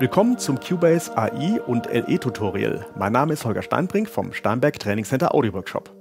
Willkommen zum Cubase AI und LE Tutorial. Mein Name ist Holger Steinbrink vom Steinberg Training Center Audio Workshop.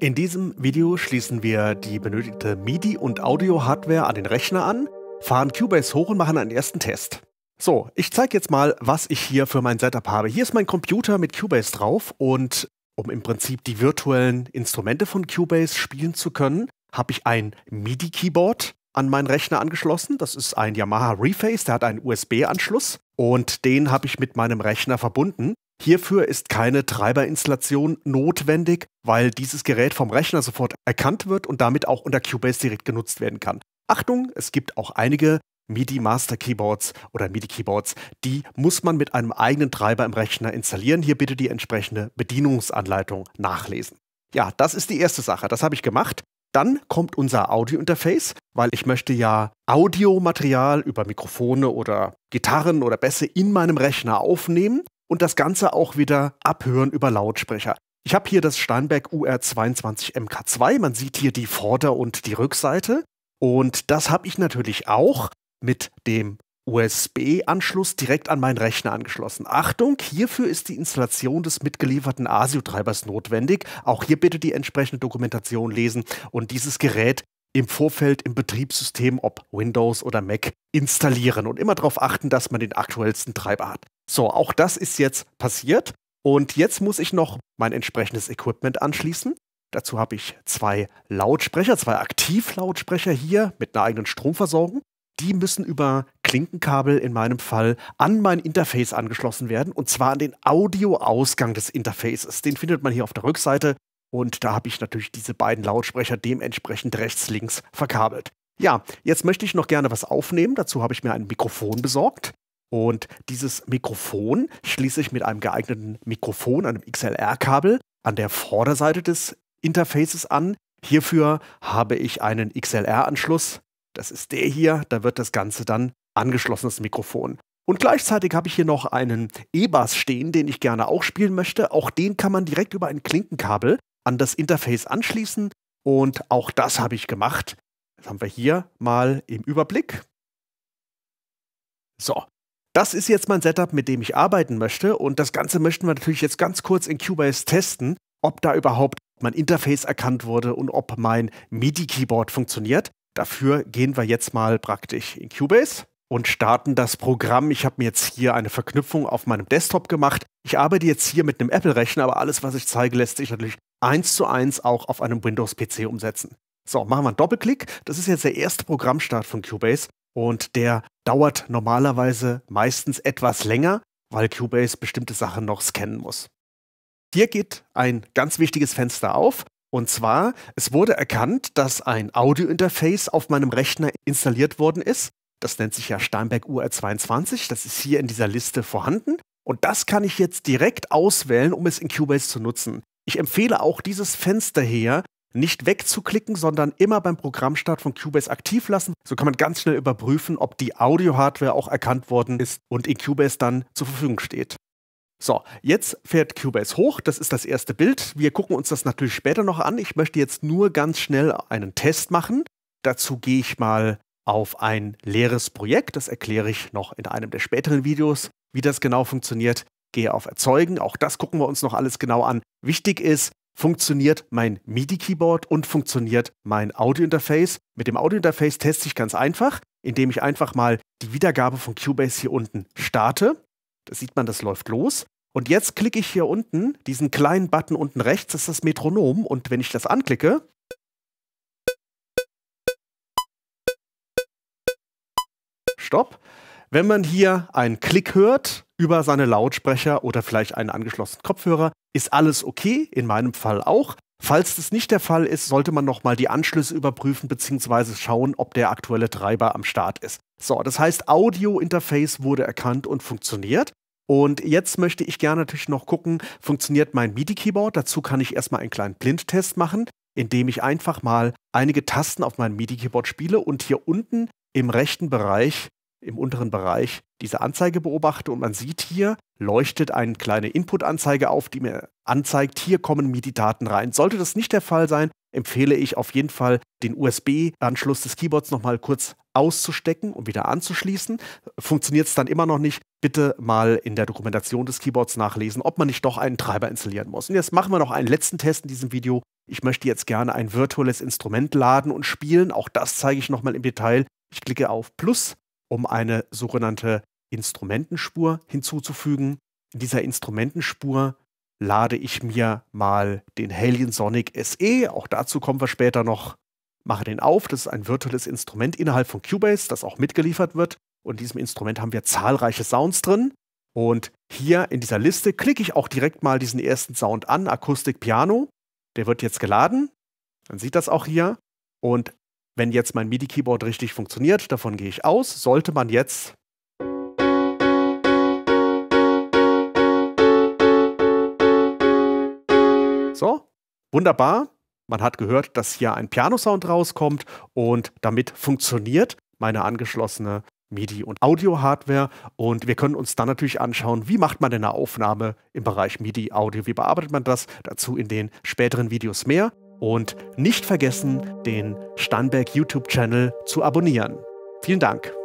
In diesem Video schließen wir die benötigte MIDI und Audio Hardware an den Rechner an, fahren Cubase hoch und machen einen ersten Test. So, ich zeige jetzt mal, was ich hier für mein Setup habe. Hier ist mein Computer mit Cubase drauf und um im Prinzip die virtuellen Instrumente von Cubase spielen zu können, habe ich ein MIDI-Keyboard, an meinen Rechner angeschlossen. Das ist ein Yamaha Reface, der hat einen USB-Anschluss und den habe ich mit meinem Rechner verbunden. Hierfür ist keine Treiberinstallation notwendig, weil dieses Gerät vom Rechner sofort erkannt wird und damit auch unter Cubase direkt genutzt werden kann. Achtung, es gibt auch einige MIDI Master Keyboards oder MIDI Keyboards, die muss man mit einem eigenen Treiber im Rechner installieren. Hier bitte die entsprechende Bedienungsanleitung nachlesen. Ja, das ist die erste Sache. Das habe ich gemacht. Dann kommt unser Audio-Interface, weil ich möchte ja Audiomaterial über Mikrofone oder Gitarren oder Bässe in meinem Rechner aufnehmen und das Ganze auch wieder abhören über Lautsprecher. Ich habe hier das Steinberg UR22 MK2. Man sieht hier die Vorder- und die Rückseite. Und das habe ich natürlich auch mit dem USB-Anschluss direkt an meinen Rechner angeschlossen. Achtung, hierfür ist die Installation des mitgelieferten ASIO-Treibers notwendig. Auch hier bitte die entsprechende Dokumentation lesen und dieses Gerät im Vorfeld im Betriebssystem, ob Windows oder Mac, installieren und immer darauf achten, dass man den aktuellsten Treiber hat. So, auch das ist jetzt passiert und jetzt muss ich noch mein entsprechendes Equipment anschließen. Dazu habe ich zwei Lautsprecher, zwei Aktivlautsprecher hier mit einer eigenen Stromversorgung. Die müssen über Klinkenkabel in meinem Fall an mein Interface angeschlossen werden und zwar an den Audioausgang des Interfaces. Den findet man hier auf der Rückseite und da habe ich natürlich diese beiden Lautsprecher dementsprechend rechts-links verkabelt. Ja, jetzt möchte ich noch gerne was aufnehmen. Dazu habe ich mir ein Mikrofon besorgt. Und dieses Mikrofon schließe ich mit einem geeigneten Mikrofon, einem XLR-Kabel, an der Vorderseite des Interfaces an. Hierfür habe ich einen XLR-Anschluss. Das ist der hier. Da wird das Ganze dann angeschlossenes Mikrofon. Und gleichzeitig habe ich hier noch einen E-Bass stehen, den ich gerne auch spielen möchte. Auch den kann man direkt über ein Klinkenkabel an das Interface anschließen. Und auch das habe ich gemacht. Das haben wir hier mal im Überblick. So, das ist jetzt mein Setup, mit dem ich arbeiten möchte. Und das Ganze möchten wir natürlich jetzt ganz kurz in Cubase testen, ob da überhaupt mein Interface erkannt wurde und ob mein MIDI-Keyboard funktioniert. Dafür gehen wir jetzt mal praktisch in Cubase und starten das Programm. Ich habe mir jetzt hier eine Verknüpfung auf meinem Desktop gemacht. Ich arbeite jetzt hier mit einem Apple-Rechner, aber alles, was ich zeige, lässt sich natürlich eins zu eins auch auf einem Windows-PC umsetzen. So, machen wir einen Doppelklick. Das ist jetzt der erste Programmstart von Cubase und der dauert normalerweise meistens etwas länger, weil Cubase bestimmte Sachen noch scannen muss. Hier geht ein ganz wichtiges Fenster auf. Und zwar, es wurde erkannt, dass ein Audio-Interface auf meinem Rechner installiert worden ist. Das nennt sich ja Steinberg UR22. Das ist hier in dieser Liste vorhanden. Und das kann ich jetzt direkt auswählen, um es in Cubase zu nutzen. Ich empfehle auch, dieses Fenster hier nicht wegzuklicken, sondern immer beim Programmstart von Cubase aktiv lassen. So kann man ganz schnell überprüfen, ob die Audio-Hardware auch erkannt worden ist und in Cubase dann zur Verfügung steht. So, jetzt fährt Cubase hoch. Das ist das erste Bild. Wir gucken uns das natürlich später noch an. Ich möchte jetzt nur ganz schnell einen Test machen. Dazu gehe ich mal auf ein leeres Projekt. Das erkläre ich noch in einem der späteren Videos, wie das genau funktioniert. Gehe auf Erzeugen, auch das gucken wir uns noch alles genau an. Wichtig ist, funktioniert mein MIDI-Keyboard und funktioniert mein Audio-Interface. Mit dem Audio-Interface teste ich ganz einfach, indem ich einfach mal die Wiedergabe von Cubase hier unten starte. Da sieht man, das läuft los. Und jetzt klicke ich hier unten diesen kleinen Button unten rechts, das ist das Metronom. Und wenn ich das anklicke, Stopp. Wenn man hier einen Klick hört über seine Lautsprecher oder vielleicht einen angeschlossenen Kopfhörer, ist alles okay, in meinem Fall auch. Falls das nicht der Fall ist, sollte man nochmal die Anschlüsse überprüfen bzw. schauen, ob der aktuelle Treiber am Start ist. So, das heißt, Audio-Interface wurde erkannt und funktioniert. Und jetzt möchte ich gerne natürlich noch gucken, funktioniert mein MIDI-Keyboard? Dazu kann ich erstmal einen kleinen Blindtest machen, indem ich einfach mal einige Tasten auf meinem MIDI-Keyboard spiele und hier unten im rechten Bereich im unteren Bereich diese Anzeige beobachte und man sieht hier, leuchtet eine kleine Input-Anzeige auf, die mir anzeigt, hier kommen MIDI-Daten rein. Sollte das nicht der Fall sein, empfehle ich auf jeden Fall, den USB-Anschluss des Keyboards nochmal kurz auszustecken und wieder anzuschließen. Funktioniert es dann immer noch nicht, bitte mal in der Dokumentation des Keyboards nachlesen, ob man nicht doch einen Treiber installieren muss. Und jetzt machen wir noch einen letzten Test in diesem Video. Ich möchte jetzt gerne ein virtuelles Instrument laden und spielen. Auch das zeige ich nochmal im Detail. Ich klicke auf Plus um eine sogenannte Instrumentenspur hinzuzufügen. In dieser Instrumentenspur lade ich mir mal den Hellion Sonic SE, auch dazu kommen wir später noch, mache den auf. Das ist ein virtuelles Instrument innerhalb von Cubase, das auch mitgeliefert wird. Und in diesem Instrument haben wir zahlreiche Sounds drin. Und hier in dieser Liste klicke ich auch direkt mal diesen ersten Sound an, Akustik Piano. Der wird jetzt geladen. Man sieht das auch hier. Und wenn jetzt mein MIDI-Keyboard richtig funktioniert, davon gehe ich aus, sollte man jetzt So, wunderbar. Man hat gehört, dass hier ein Piano-Sound rauskommt und damit funktioniert meine angeschlossene MIDI- und Audio-Hardware. Und wir können uns dann natürlich anschauen, wie macht man denn eine Aufnahme im Bereich MIDI-Audio, wie bearbeitet man das, dazu in den späteren Videos mehr. Und nicht vergessen, den Stanberg YouTube-Channel zu abonnieren. Vielen Dank.